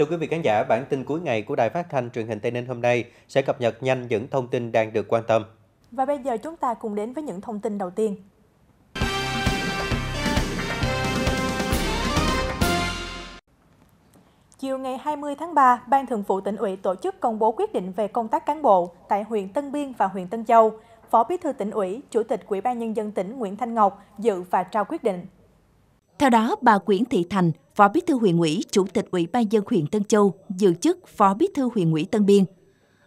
Thưa quý vị khán giả, bản tin cuối ngày của Đài Phát thanh truyền hình Tây Ninh hôm nay sẽ cập nhật nhanh những thông tin đang được quan tâm. Và bây giờ chúng ta cùng đến với những thông tin đầu tiên. Chiều ngày 20 tháng 3, Ban Thường vụ tỉnh ủy tổ chức công bố quyết định về công tác cán bộ tại huyện Tân Biên và huyện Tân Châu. Phó Bí thư tỉnh ủy, Chủ tịch Ủy ban nhân dân tỉnh Nguyễn Thanh Ngọc dự và trao quyết định. Theo đó, bà Nguyễn Thị Thành, Phó Bí thư huyện ủy, Chủ tịch Ủy ban dân huyện Tân Châu, giữ chức Phó Bí thư huyện ủy Tân Biên.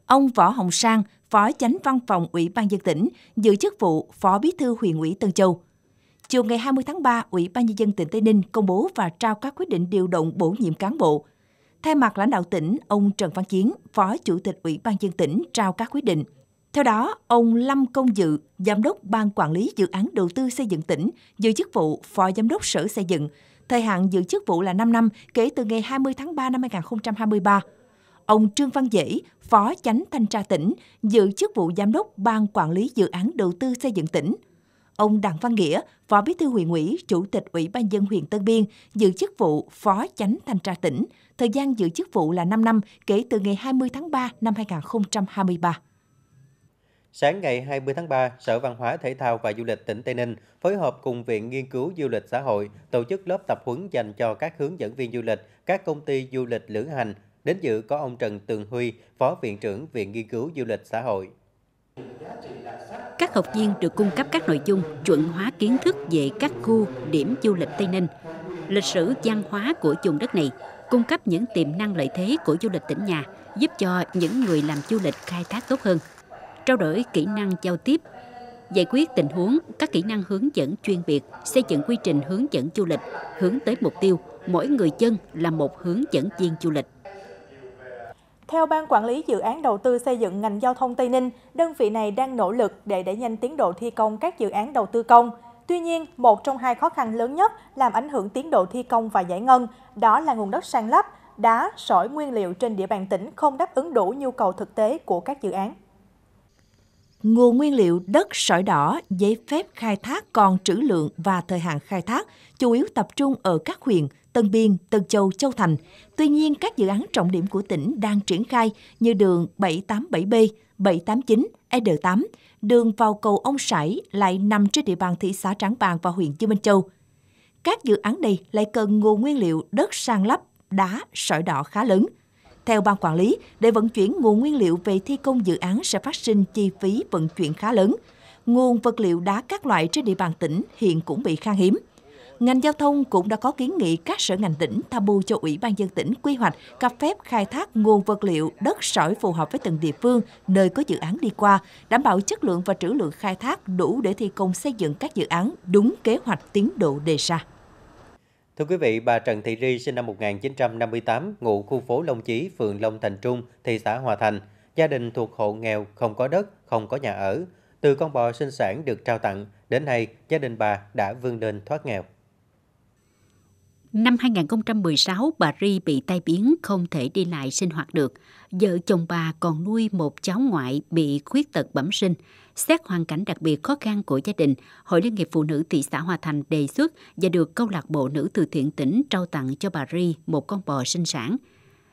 Ông Võ Hồng Sang, Phó Chánh Văn phòng Ủy ban dân tỉnh, giữ chức vụ Phó Bí thư huyện ủy Tân Châu. Chiều ngày 20 tháng 3, Ủy ban nhân dân tỉnh Tây Ninh công bố và trao các quyết định điều động bổ nhiệm cán bộ. Thay mặt lãnh đạo tỉnh, ông Trần Văn Chiến, Phó Chủ tịch Ủy ban dân tỉnh trao các quyết định. Theo đó, ông Lâm Công Dự, Giám đốc Ban Quản lý Dự án Đầu tư Xây dựng tỉnh, giữ chức vụ Phó Giám đốc Sở Xây dựng, thời hạn giữ chức vụ là 5 năm kể từ ngày 20 tháng 3 năm 2023. Ông Trương Văn dĩ Phó Chánh Thanh tra tỉnh, giữ chức vụ Giám đốc Ban Quản lý Dự án Đầu tư Xây dựng tỉnh. Ông Đặng Văn Nghĩa, Phó Bí thư huyện ủy, Chủ tịch Ủy ban dân huyện Tân Biên, giữ chức vụ Phó Chánh Thanh tra tỉnh. Thời gian giữ chức vụ là 5 năm kể từ ngày 20 tháng 3 năm 2023. Sáng ngày 20 tháng 3, Sở Văn hóa Thể thao và Du lịch tỉnh Tây Ninh phối hợp cùng Viện Nghiên cứu Du lịch Xã hội tổ chức lớp tập huấn dành cho các hướng dẫn viên du lịch, các công ty du lịch lữ hành. Đến dự có ông Trần Tường Huy, Phó Viện trưởng Viện Nghiên cứu Du lịch Xã hội. Các học viên được cung cấp các nội dung chuẩn hóa kiến thức về các khu, điểm du lịch Tây Ninh, lịch sử văn hóa của vùng đất này, cung cấp những tiềm năng lợi thế của du lịch tỉnh nhà, giúp cho những người làm du lịch khai thác tốt hơn trao đổi kỹ năng giao tiếp, giải quyết tình huống, các kỹ năng hướng dẫn chuyên biệt, xây dựng quy trình hướng dẫn du lịch hướng tới mục tiêu mỗi người dân là một hướng dẫn viên du lịch. Theo Ban Quản lý Dự án Đầu tư xây dựng ngành giao thông Tây Ninh, đơn vị này đang nỗ lực để đẩy nhanh tiến độ thi công các dự án đầu tư công. Tuy nhiên, một trong hai khó khăn lớn nhất làm ảnh hưởng tiến độ thi công và giải ngân, đó là nguồn đất san lấp, đá, sỏi nguyên liệu trên địa bàn tỉnh không đáp ứng đủ nhu cầu thực tế của các dự án nguồn nguyên liệu đất sỏi đỏ, giấy phép khai thác còn trữ lượng và thời hạn khai thác chủ yếu tập trung ở các huyện Tân Biên, Tân Châu, Châu Thành. Tuy nhiên, các dự án trọng điểm của tỉnh đang triển khai như đường 787B, 789, ED8, đường vào cầu Ông Sải lại nằm trên địa bàn thị xã Trảng Bàng và huyện Chư Minh Châu. Các dự án này lại cần nguồn nguyên liệu đất sang lấp, đá, sỏi đỏ khá lớn – theo ban quản lý, để vận chuyển nguồn nguyên liệu về thi công dự án sẽ phát sinh chi phí vận chuyển khá lớn. Nguồn vật liệu đá các loại trên địa bàn tỉnh hiện cũng bị khan hiếm. Ngành giao thông cũng đã có kiến nghị các sở ngành tỉnh tham mưu cho Ủy ban dân tỉnh quy hoạch cấp phép khai thác nguồn vật liệu đất sỏi phù hợp với từng địa phương nơi có dự án đi qua, đảm bảo chất lượng và trữ lượng khai thác đủ để thi công xây dựng các dự án đúng kế hoạch tiến độ đề ra. Thưa quý vị, bà Trần Thị Ri sinh năm 1958, ngụ khu phố Long Chí, phường Long Thành Trung, thị xã Hòa Thành. Gia đình thuộc hộ nghèo, không có đất, không có nhà ở. Từ con bò sinh sản được trao tặng, đến nay gia đình bà đã vươn lên thoát nghèo. Năm 2016, bà Ri bị tai biến không thể đi lại sinh hoạt được. Vợ chồng bà còn nuôi một cháu ngoại bị khuyết tật bẩm sinh. Xét hoàn cảnh đặc biệt khó khăn của gia đình, Hội Liên hiệp Phụ nữ thị xã Hòa Thành đề xuất và được câu lạc bộ nữ từ thiện tỉnh trao tặng cho bà Ri một con bò sinh sản.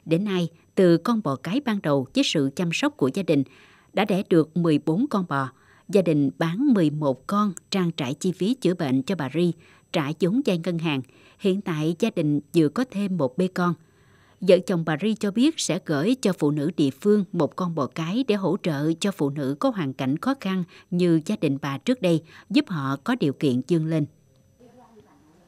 Đến nay, từ con bò cái ban đầu với sự chăm sóc của gia đình, đã đẻ được 14 con bò. Gia đình bán 11 con trang trải chi phí chữa bệnh cho bà Ri, trả vốn vay ngân hàng. Hiện tại gia đình vừa có thêm một bê con. Vợ chồng bà Ri cho biết sẽ gửi cho phụ nữ địa phương một con bò cái để hỗ trợ cho phụ nữ có hoàn cảnh khó khăn như gia đình bà trước đây, giúp họ có điều kiện dương lên.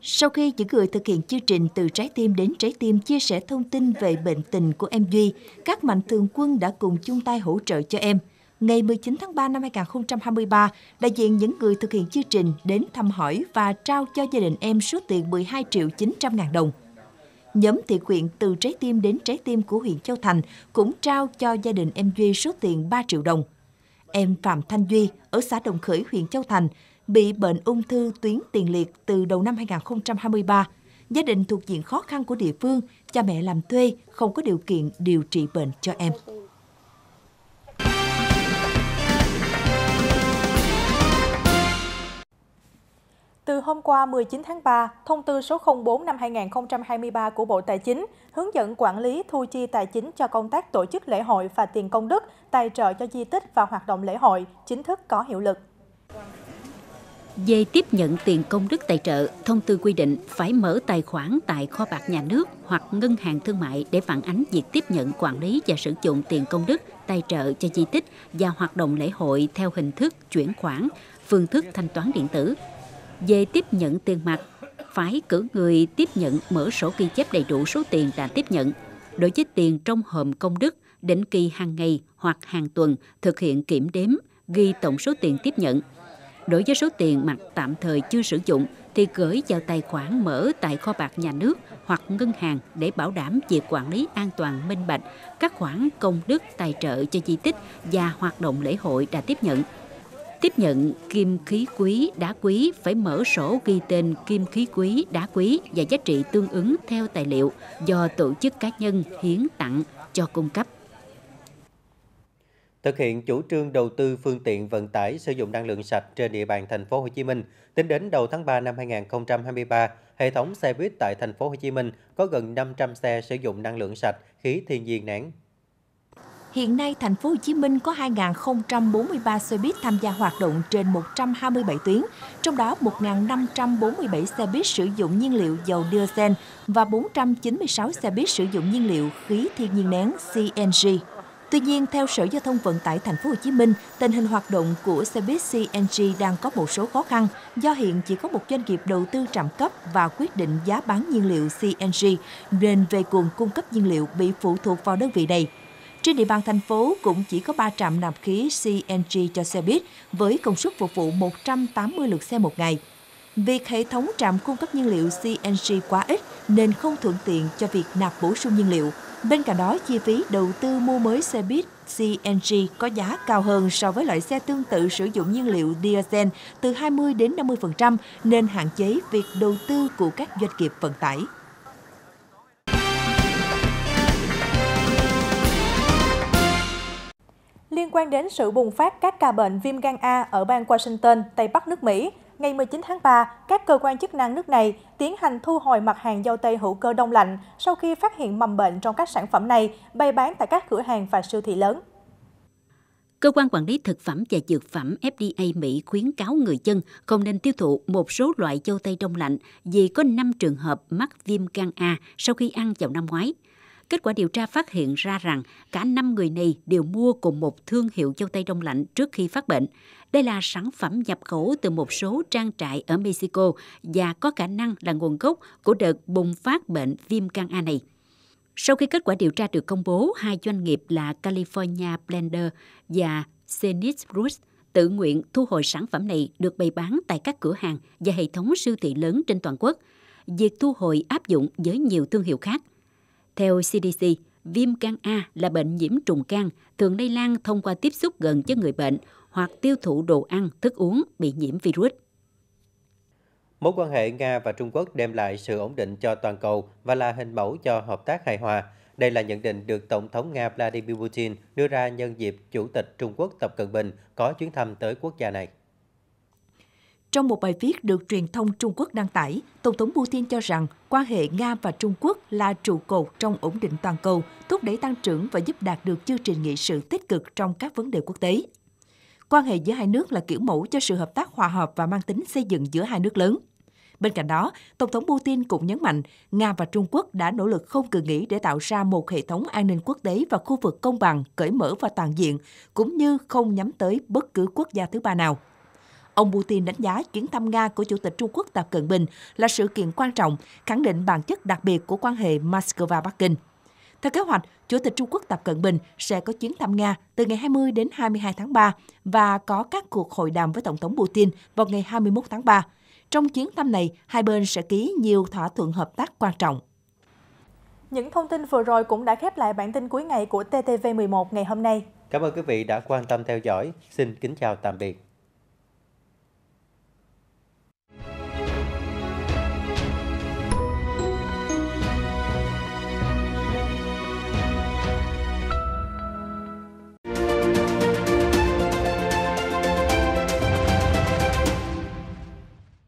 Sau khi những người thực hiện chương trình từ trái tim đến trái tim chia sẻ thông tin về bệnh tình của em Duy, các mạnh thường quân đã cùng chung tay hỗ trợ cho em – ngày 19 tháng 3 năm 2023, đại diện những người thực hiện chương trình đến thăm hỏi và trao cho gia đình em số tiền 12 triệu 900 ngàn đồng. Nhóm thiện nguyện từ trái tim đến trái tim của huyện Châu Thành cũng trao cho gia đình em Duy số tiền 3 triệu đồng. Em Phạm Thanh Duy ở xã Đồng Khởi, huyện Châu Thành bị bệnh ung thư tuyến tiền liệt từ đầu năm 2023. Gia đình thuộc diện khó khăn của địa phương, cha mẹ làm thuê, không có điều kiện điều trị bệnh cho em. hôm qua 19 tháng 3, thông tư số 04 năm 2023 của Bộ Tài chính hướng dẫn quản lý thu chi tài chính cho công tác tổ chức lễ hội và tiền công đức, tài trợ cho di tích và hoạt động lễ hội chính thức có hiệu lực. Về tiếp nhận tiền công đức tài trợ, thông tư quy định phải mở tài khoản tại kho bạc nhà nước hoặc ngân hàng thương mại để phản ánh việc tiếp nhận quản lý và sử dụng tiền công đức tài trợ cho di tích và hoạt động lễ hội theo hình thức chuyển khoản, phương thức thanh toán điện tử về tiếp nhận tiền mặt, phải cử người tiếp nhận mở sổ ghi chép đầy đủ số tiền đã tiếp nhận. Đối với tiền trong hòm công đức, định kỳ hàng ngày hoặc hàng tuần thực hiện kiểm đếm, ghi tổng số tiền tiếp nhận. Đối với số tiền mặt tạm thời chưa sử dụng thì gửi vào tài khoản mở tại kho bạc nhà nước hoặc ngân hàng để bảo đảm việc quản lý an toàn minh bạch các khoản công đức tài trợ cho di tích và hoạt động lễ hội đã tiếp nhận Tiếp nhận kim khí quý, đá quý phải mở sổ ghi tên kim khí quý, đá quý và giá trị tương ứng theo tài liệu do tổ chức cá nhân hiến tặng cho cung cấp. Thực hiện chủ trương đầu tư phương tiện vận tải sử dụng năng lượng sạch trên địa bàn thành phố Hồ Chí Minh, tính đến đầu tháng 3 năm 2023, hệ thống xe buýt tại thành phố Hồ Chí Minh có gần 500 xe sử dụng năng lượng sạch khí thiên nhiên nén Hiện nay, thành phố Hồ Chí Minh có 2.043 xe buýt tham gia hoạt động trên 127 tuyến, trong đó 1.547 xe buýt sử dụng nhiên liệu dầu diesel và 496 xe buýt sử dụng nhiên liệu khí thiên nhiên nén CNG. Tuy nhiên, theo Sở Giao thông Vận tải Thành phố Hồ Chí Minh, tình hình hoạt động của xe buýt CNG đang có một số khó khăn do hiện chỉ có một doanh nghiệp đầu tư trạm cấp và quyết định giá bán nhiên liệu CNG, nên về nguồn cung cấp nhiên liệu bị phụ thuộc vào đơn vị này. Trên địa bàn thành phố cũng chỉ có 3 trạm nạp khí CNG cho xe buýt với công suất phục vụ 180 lượt xe một ngày. Việc hệ thống trạm cung cấp nhiên liệu CNG quá ít nên không thuận tiện cho việc nạp bổ sung nhiên liệu. Bên cạnh đó, chi phí đầu tư mua mới xe buýt CNG có giá cao hơn so với loại xe tương tự sử dụng nhiên liệu diesel từ 20 đến 50% nên hạn chế việc đầu tư của các doanh nghiệp vận tải. liên quan đến sự bùng phát các ca bệnh viêm gan A ở bang Washington, Tây Bắc nước Mỹ. Ngày 19 tháng 3, các cơ quan chức năng nước này tiến hành thu hồi mặt hàng dâu tây hữu cơ đông lạnh sau khi phát hiện mầm bệnh trong các sản phẩm này bày bán tại các cửa hàng và siêu thị lớn. Cơ quan quản lý thực phẩm và dược phẩm FDA Mỹ khuyến cáo người dân không nên tiêu thụ một số loại dâu tây đông lạnh vì có 5 trường hợp mắc viêm gan A sau khi ăn vào năm ngoái – Kết quả điều tra phát hiện ra rằng cả 5 người này đều mua cùng một thương hiệu dâu tây đông lạnh trước khi phát bệnh. Đây là sản phẩm nhập khẩu từ một số trang trại ở Mexico và có khả năng là nguồn gốc của đợt bùng phát bệnh viêm gan A này. Sau khi kết quả điều tra được công bố, hai doanh nghiệp là California Blender và Zenith Roots tự nguyện thu hồi sản phẩm này được bày bán tại các cửa hàng và hệ thống siêu thị lớn trên toàn quốc. Việc thu hồi áp dụng với nhiều thương hiệu khác. Theo CDC, viêm gan A là bệnh nhiễm trùng gan, thường lây lan thông qua tiếp xúc gần với người bệnh hoặc tiêu thụ đồ ăn, thức uống bị nhiễm virus. Mối quan hệ Nga và Trung Quốc đem lại sự ổn định cho toàn cầu và là hình mẫu cho hợp tác hài hòa. Đây là nhận định được Tổng thống Nga Vladimir Putin đưa ra nhân dịp Chủ tịch Trung Quốc Tập Cận Bình có chuyến thăm tới quốc gia này. Trong một bài viết được truyền thông Trung Quốc đăng tải, Tổng thống Putin cho rằng quan hệ Nga và Trung Quốc là trụ cột trong ổn định toàn cầu, thúc đẩy tăng trưởng và giúp đạt được chương trình nghị sự tích cực trong các vấn đề quốc tế. Quan hệ giữa hai nước là kiểu mẫu cho sự hợp tác hòa hợp và mang tính xây dựng giữa hai nước lớn. Bên cạnh đó, Tổng thống Putin cũng nhấn mạnh Nga và Trung Quốc đã nỗ lực không ngừng nghỉ để tạo ra một hệ thống an ninh quốc tế và khu vực công bằng, cởi mở và toàn diện, cũng như không nhắm tới bất cứ quốc gia thứ ba nào. Ông Putin đánh giá chuyến thăm Nga của Chủ tịch Trung Quốc Tập Cận Bình là sự kiện quan trọng, khẳng định bản chất đặc biệt của quan hệ Moscow-Bắc Kinh. Theo kế hoạch, Chủ tịch Trung Quốc Tập Cận Bình sẽ có chuyến thăm Nga từ ngày 20 đến 22 tháng 3 và có các cuộc hội đàm với Tổng thống Putin vào ngày 21 tháng 3. Trong chuyến thăm này, hai bên sẽ ký nhiều thỏa thuận hợp tác quan trọng. Những thông tin vừa rồi cũng đã khép lại bản tin cuối ngày của TTV11 ngày hôm nay. Cảm ơn quý vị đã quan tâm theo dõi. Xin kính chào tạm biệt.